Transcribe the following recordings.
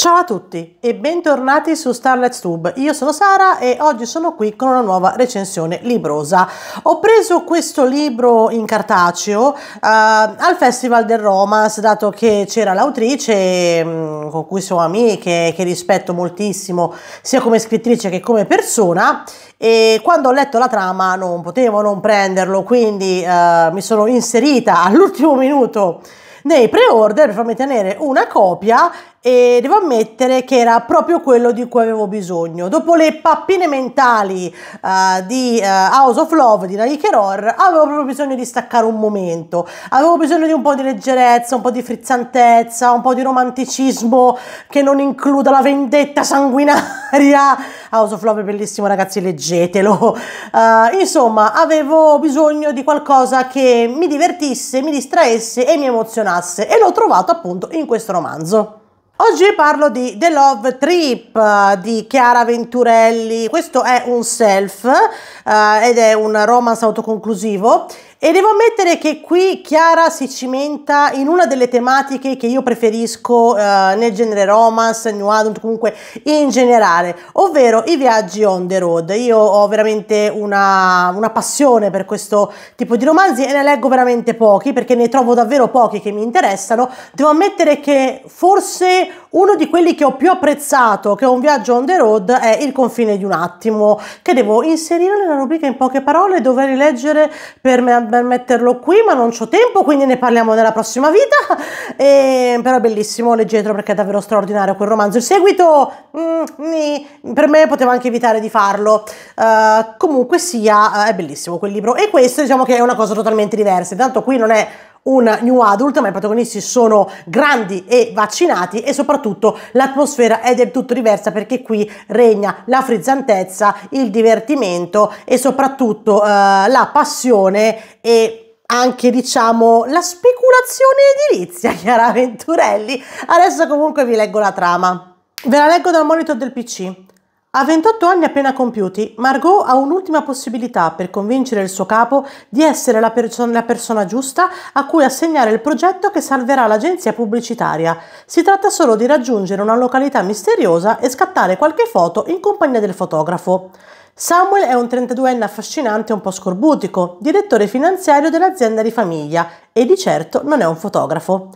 Ciao a tutti e bentornati su Starlet Tube. Io sono Sara e oggi sono qui con una nuova recensione librosa. Ho preso questo libro in cartaceo uh, al Festival del Romance, dato che c'era l'autrice mh, mm, con cui sono amiche, che rispetto moltissimo sia come scrittrice che come persona e quando ho letto la trama non potevo non prenderlo, quindi uh, mi sono inserita all'ultimo minuto nei pre-order per farmi tenere una copia e devo ammettere che era proprio quello di cui avevo bisogno. Dopo le pappine mentali uh, di uh, House of Love di Nike Error, avevo proprio bisogno di staccare un momento, avevo bisogno di un po' di leggerezza, un po' di frizzantezza, un po' di romanticismo che non includa la vendetta sanguinaria House of Love è bellissimo ragazzi leggetelo uh, insomma avevo bisogno di qualcosa che mi divertisse mi distraesse e mi emozionasse e l'ho trovato appunto in questo romanzo Oggi parlo di The Love Trip di Chiara Venturelli, questo è un self eh, ed è un romance autoconclusivo e devo ammettere che qui Chiara si cimenta in una delle tematiche che io preferisco eh, nel genere romance, new adult, comunque in generale, ovvero i viaggi on the road. Io ho veramente una, una passione per questo tipo di romanzi e ne leggo veramente pochi perché ne trovo davvero pochi che mi interessano. Devo ammettere che forse uno di quelli che ho più apprezzato che è un viaggio on the road è Il confine di un attimo, che devo inserire nella rubrica in poche parole, dover rileggere per me per metterlo qui, ma non ho tempo, quindi ne parliamo nella prossima vita. E, però è bellissimo, leggetelo perché è davvero straordinario quel romanzo. Il seguito, mm, nì, per me poteva anche evitare di farlo. Uh, comunque sia, eh, è bellissimo quel libro. E questo diciamo che è una cosa totalmente diversa. Intanto qui non è un new adult, ma i protagonisti sono grandi e vaccinati e soprattutto l'atmosfera è del tutto diversa perché qui regna la frizzantezza, il divertimento e soprattutto eh, la passione e anche diciamo la speculazione edilizia Chiara Venturelli adesso comunque vi leggo la trama ve la leggo dal monitor del pc a 28 anni appena compiuti, Margot ha un'ultima possibilità per convincere il suo capo di essere la, perso- la, persona giusta a cui assegnare il progetto che salverà l'agenzia pubblicitaria. Si tratta solo di raggiungere una località misteriosa e scattare qualche foto in compagnia del fotografo. Samuel è un 32enne affascinante e un po' scorbutico, direttore finanziario dell'azienda di famiglia e di certo non è un fotografo.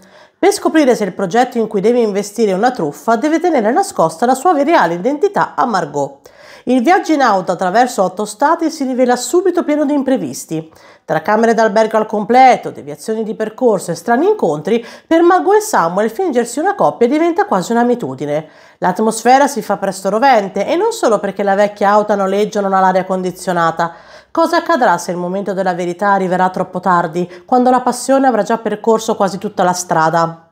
Per scoprire se il progetto in cui deve investire è una truffa, deve tenere nascosta la sua reale identità a Margot. Il viaggio in auto attraverso otto stati si rivela subito pieno di imprevisti. Tra camere d'albergo al completo, deviazioni di percorso e strani incontri, per Margot e Samuel fingersi una coppia diventa quasi un'abitudine. L'atmosfera si fa presto rovente e non solo perché la vecchia auto a noleggio non ha l'aria condizionata, Cosa accadrà se il momento della verità arriverà troppo tardi, quando la passione avrà già percorso quasi tutta la strada?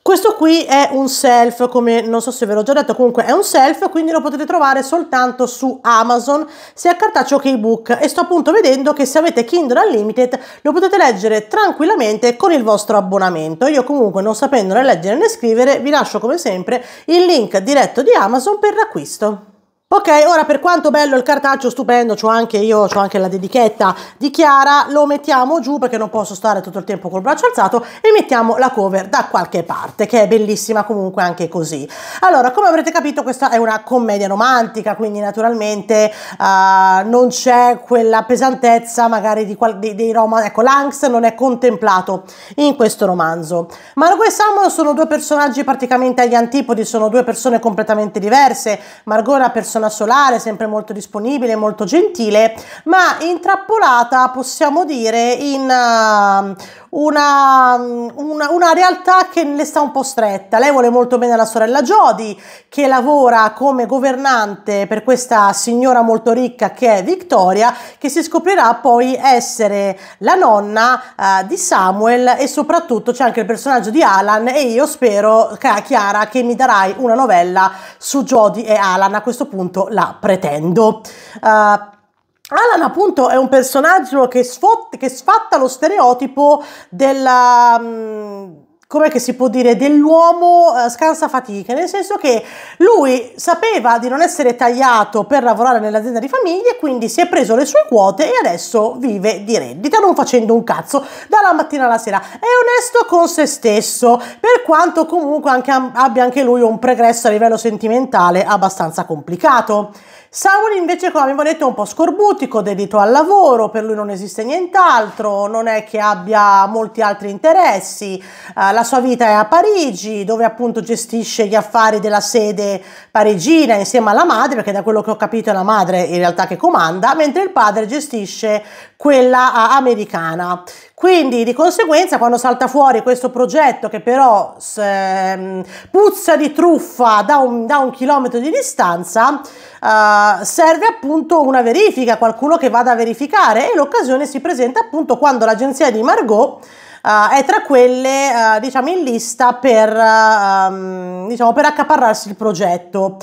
Questo qui è un self, come non so se ve l'ho già detto, comunque è un self, quindi lo potete trovare soltanto su Amazon, sia a cartaceo che ebook. E sto appunto vedendo che se avete Kindle Unlimited lo potete leggere tranquillamente con il vostro abbonamento. Io comunque non sapendo né leggere né scrivere vi lascio come sempre il link diretto di Amazon per l'acquisto. Ok, ora per quanto bello il cartaccio, stupendo, c'ho anche io, c'ho anche la dedichetta di Chiara, lo mettiamo giù perché non posso stare tutto il tempo col braccio alzato e mettiamo la cover da qualche parte, che è bellissima comunque anche così. Allora, come avrete capito questa è una commedia romantica, quindi naturalmente uh, non c'è quella pesantezza magari di dei, dei romanzi, ecco l'angst non è contemplato in questo romanzo. Margot e Samuel sono due personaggi praticamente agli antipodi, sono due persone completamente diverse, Margot è una persona persona solare, sempre molto disponibile, molto gentile, ma intrappolata possiamo dire in uh, una, una, una, realtà che le sta un po' stretta. Lei vuole molto bene la sorella Jodie, che lavora come governante per questa signora molto ricca che è Victoria, che si scoprirà poi essere la nonna eh, di Samuel e soprattutto c'è anche il personaggio di Alan e io spero, Chiara, che mi darai una novella su Jodie e Alan. A questo punto la pretendo. Uh, Alan appunto è un personaggio che, sfot- che sfatta lo stereotipo della... Um, mm, come si può dire, dell'uomo uh, eh, scansa fatiche, nel senso che lui sapeva di non essere tagliato per lavorare nell'azienda di famiglia e quindi si è preso le sue quote e adesso vive di reddita, non facendo un cazzo dalla mattina alla sera. È onesto con se stesso, per quanto comunque anche, abbia anche lui un pregresso a livello sentimentale abbastanza complicato. Saul invece, come abbiamo detto, è un po' scorbutico, dedito al lavoro, per lui non esiste nient'altro, non è che abbia molti altri interessi, uh, la sua vita è a Parigi, dove appunto gestisce gli affari della sede parigina insieme alla madre, perché da quello che ho capito è la madre in realtà che comanda, mentre il padre gestisce quella eh, americana. Quindi di conseguenza quando salta fuori questo progetto che però se, ehm, puzza di truffa da un, da un chilometro di distanza, uh, serve appunto una verifica, qualcuno che vada a verificare e l'occasione si presenta appunto quando l'agenzia di Margot Uh, è tra quelle uh, diciamo in lista per, uh, um, diciamo, per accaparrarsi il progetto.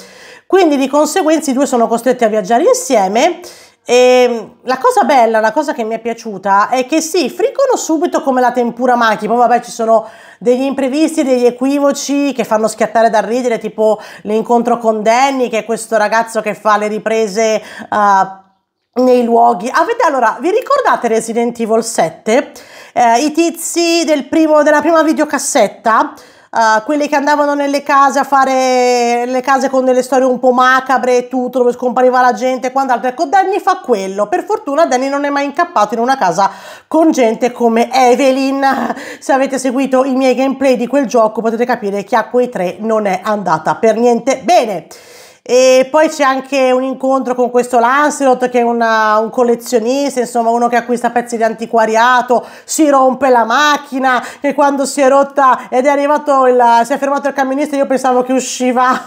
Quindi di conseguenza i due sono costretti a viaggiare insieme e ehm, la cosa bella, la cosa che mi è piaciuta è che si sì, friggono subito come la tempura maki, poi vabbè ci sono degli imprevisti, degli equivoci che fanno schiattare dal ridere, tipo l'incontro con Danny che è questo ragazzo che fa le riprese uh, nei luoghi. Avete allora, vi ricordate Resident Evil 7? Eh, I tizi del primo, della prima videocassetta? uh, quelli che andavano nelle case a fare le case con delle storie un po' macabre e tutto, dove scompariva la gente e quant'altro. Ecco, Danny fa quello. Per fortuna Danny non è mai incappato in una casa con gente come Evelyn. Se avete seguito i miei gameplay di quel gioco potete capire che a quei tre non è andata per niente bene e poi c'è anche un incontro con questo Lancelot che è una, un collezionista, insomma uno che acquista pezzi di antiquariato, si rompe la macchina che quando si è rotta ed è arrivato il, si è fermato il camminista io pensavo che usciva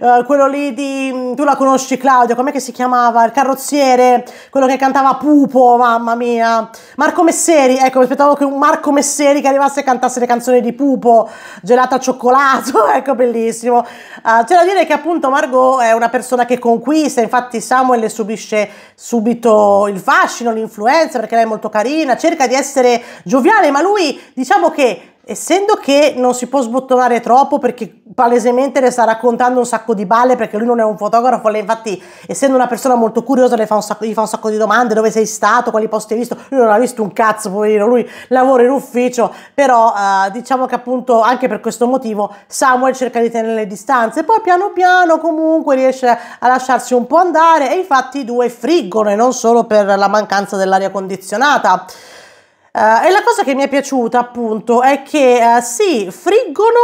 uh, quello lì di, tu la conosci Claudio, com'è che si chiamava? Il carrozziere, quello che cantava Pupo, mamma mia, Marco Messeri, ecco mi aspettavo che un Marco Messeri che arrivasse e cantasse le canzoni di Pupo, gelata al cioccolato, ecco bellissimo, uh, c'è da dire che appunto Margot è una persona che conquista, infatti Samuel le subisce subito il fascino, l'influenza perché lei è molto carina, cerca di essere gioviale, ma lui diciamo che essendo che non si può sbottonare troppo perché palesemente le sta raccontando un sacco di balle perché lui non è un fotografo, lei infatti essendo una persona molto curiosa le fa un sacco, gli fa un sacco di domande, dove sei stato, quali posti hai visto, lui non ha visto un cazzo poverino, lui lavora in ufficio, però eh, diciamo che appunto anche per questo motivo Samuel cerca di tenere le distanze, poi piano piano comunque riesce a lasciarsi un po' andare e infatti i due friggono e non solo per la mancanza dell'aria condizionata. Uh, e la cosa che mi è piaciuta appunto è che uh, sì, friggono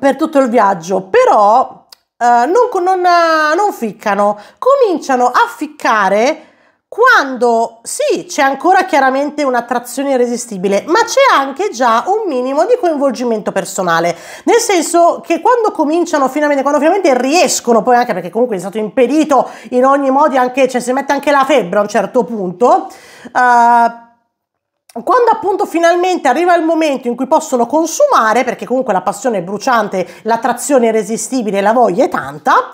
per tutto il viaggio, però uh, non, non, non, ficcano, cominciano a ficcare quando sì, c'è ancora chiaramente un'attrazione irresistibile, ma c'è anche già un minimo di coinvolgimento personale, nel senso che quando cominciano finalmente, quando finalmente riescono, poi anche perché comunque è stato impedito in ogni modo, anche, cioè si mette anche la febbre a un certo punto, uh, quando appunto finalmente arriva il momento in cui possono consumare, perché comunque la passione è bruciante, l'attrazione è irresistibile, la voglia è tanta,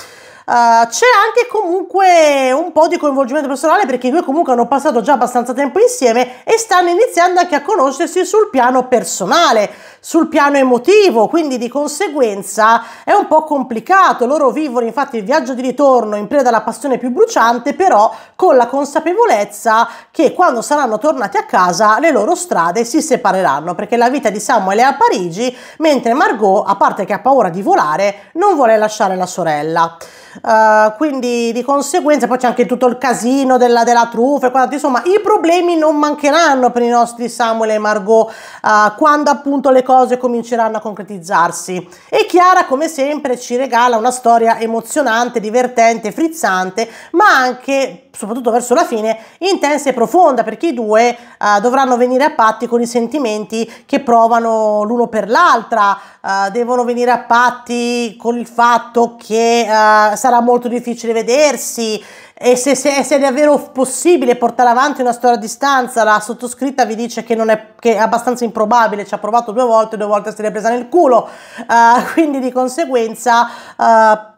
Uh, c'è anche comunque un po' di coinvolgimento personale perché i due comunque hanno passato già abbastanza tempo insieme e stanno iniziando anche a conoscersi sul piano personale sul piano emotivo, quindi di conseguenza è un po' complicato. Loro vivono infatti il viaggio di ritorno in preda alla passione più bruciante, però con la consapevolezza che quando saranno tornati a casa le loro strade si separeranno, perché la vita di Samuel è a Parigi, mentre Margot, a parte che ha paura di volare, non vuole lasciare la sorella. Uh, quindi di conseguenza poi c'è anche tutto il casino della, della truffa guardate, insomma i problemi non mancheranno per i nostri Samuel e Margot uh, quando appunto le cose cose cominceranno a concretizzarsi. E Chiara, come sempre, ci regala una storia emozionante, divertente, frizzante, ma anche, soprattutto verso la fine, intensa e profonda, perché i due uh, dovranno venire a patti con i sentimenti che provano l'uno per l'altra, uh, devono venire a patti con il fatto che uh, sarà molto difficile vedersi, e se, se, se, è davvero possibile portare avanti una storia a distanza, la sottoscritta vi dice che, non è, che è abbastanza improbabile, ci ha provato due volte, due volte si è presa nel culo, uh, quindi di conseguenza... Uh,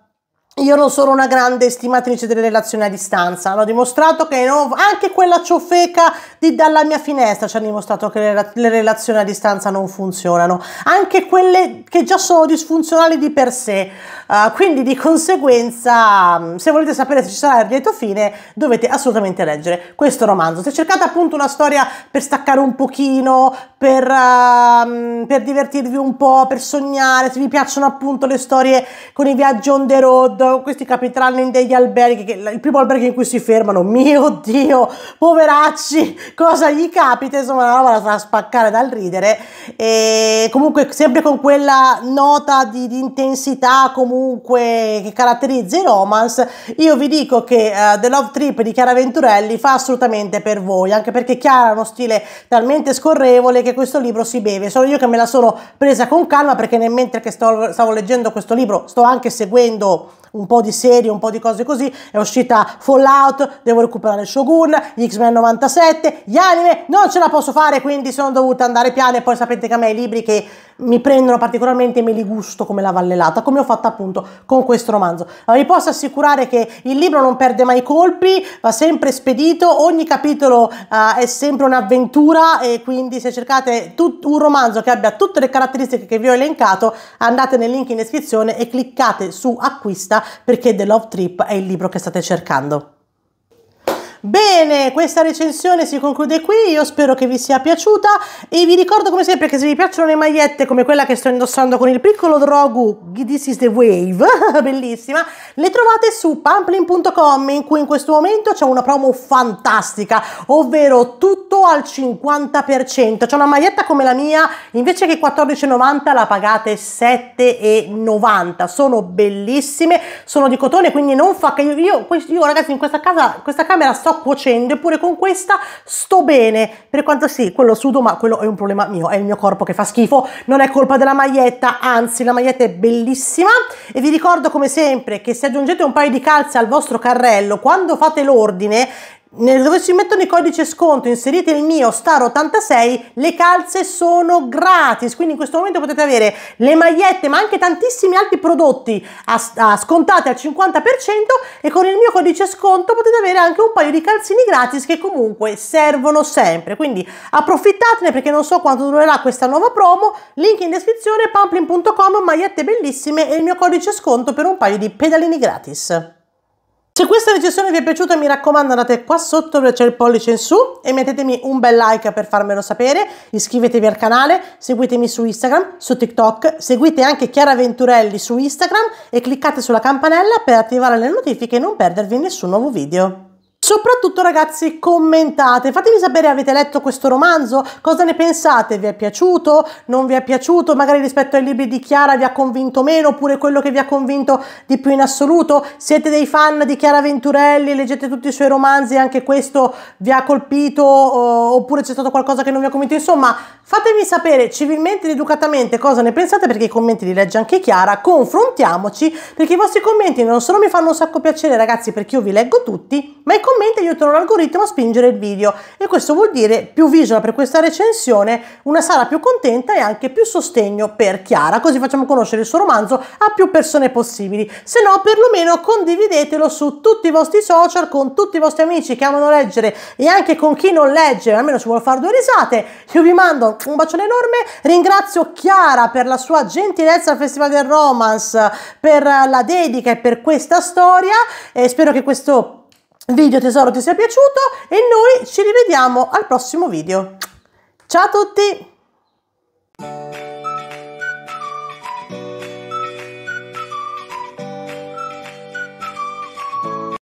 io non sono una grande stimatrice delle relazioni a distanza, hanno dimostrato che non, anche quella ciofeca di dalla mia finestra ci ha dimostrato che le, le, relazioni a distanza non funzionano, anche quelle che già sono disfunzionali di per sé. Uh, quindi di conseguenza, mm, se volete sapere se ci sarà il lieto fine, dovete assolutamente leggere questo romanzo. Se cercate appunto una storia per staccare un pochino, per, uh, per divertirvi un po', per sognare, se vi piacciono appunto le storie con i viaggi on the road, questi questi in degli alberghi, che, il primo albergo in cui si fermano, mio Dio, poveracci, cosa gli capita? Insomma, la roba la fa spaccare dal ridere. E comunque sempre con quella nota di, di intensità comunque che caratterizza i romance, io vi dico che uh, The Love Trip di Chiara Venturelli fa assolutamente per voi, anche perché Chiara ha uno stile talmente scorrevole che questo libro si beve. Sono io che me la sono presa con calma perché nel mentre che sto, stavo leggendo questo libro sto anche seguendo un po' di serie, un po' di cose così. È uscita Fallout, devo recuperare Shogun, gli X-Men 97, gli anime, non ce la posso fare, quindi sono dovuta andare piano e poi sapete che a me i libri che mi prendono particolarmente e me li gusto come la vallelata, come ho fatto appunto con questo romanzo. Allora, vi posso assicurare che il libro non perde mai colpi, va sempre spedito, ogni capitolo uh, è sempre un'avventura e quindi se cercate tut- un romanzo che abbia tutte le caratteristiche che vi ho elencato, andate nel link in descrizione e cliccate su acquista perché The Love Trip è il libro che state cercando. Bene, questa recensione si conclude qui, io spero che vi sia piaciuta e vi ricordo come sempre che se vi piacciono le magliette come quella che sto indossando con il piccolo Drogu, This is the Wave, bellissima, le trovate su pamplin.com in cui in questo momento c'è una promo fantastica, ovvero tutto al 50%, c'è una maglietta come la mia, invece che 14,90 la pagate 7,90, sono bellissime, sono di cotone, quindi non fa che io, io, io ragazzi in questa casa, in questa camera sto sto cuocendo, eppure con questa sto bene. Per quanto sì, quello sudo, ma quello è un problema mio, è il mio corpo che fa schifo, non è colpa della maglietta, anzi la maglietta è bellissima. E vi ricordo come sempre che se aggiungete un paio di calze al vostro carrello, quando fate l'ordine, dove si mettono i codici sconto, inserite il mio Star86, le calze sono gratis, quindi in questo momento potete avere le magliette ma anche tantissimi altri prodotti a, a scontati al 50% e con il mio codice sconto potete avere anche un paio di calzini gratis che comunque servono sempre, quindi approfittatene perché non so quanto durerà questa nuova promo, link in descrizione pamplin.com, magliette bellissime e il mio codice sconto per un paio di pedalini gratis. Se questa recensione vi è piaciuta mi raccomando andate qua sotto dove c'è il pollice in su e mettetemi un bel like per farmelo sapere, iscrivetevi al canale, seguitemi su Instagram, su TikTok, seguite anche Chiara Venturelli su Instagram e cliccate sulla campanella per attivare le notifiche e non perdervi nessun nuovo video. Soprattutto ragazzi commentate, fatemi sapere avete letto questo romanzo, cosa ne pensate, vi è piaciuto, non vi è piaciuto, magari rispetto ai libri di Chiara vi ha convinto meno oppure quello che vi ha convinto di più in assoluto, siete dei fan di Chiara Venturelli, leggete tutti i suoi romanzi e anche questo vi ha colpito oppure c'è stato qualcosa che non vi ha convinto, insomma fatemi sapere civilmente ed educatamente cosa ne pensate perché i commenti li legge anche Chiara, confrontiamoci perché i vostri commenti non solo mi fanno un sacco piacere ragazzi perché io vi leggo tutti, ma i commenti naturalmente aiutano l'algoritmo a spingere il video e questo vuol dire più visual per questa recensione, una sala più contenta e anche più sostegno per Chiara, così facciamo conoscere il suo romanzo a più persone possibili. Se no, perlomeno condividetelo su tutti i vostri social con tutti i vostri amici che amano leggere e anche con chi non legge, almeno se vuole fare due risate. Io vi mando un bacione enorme, ringrazio Chiara per la sua gentilezza al Festival del Romance, per la dedica e per questa storia e spero che questo video tesoro ti sia piaciuto e noi ci rivediamo al prossimo video. Ciao a tutti!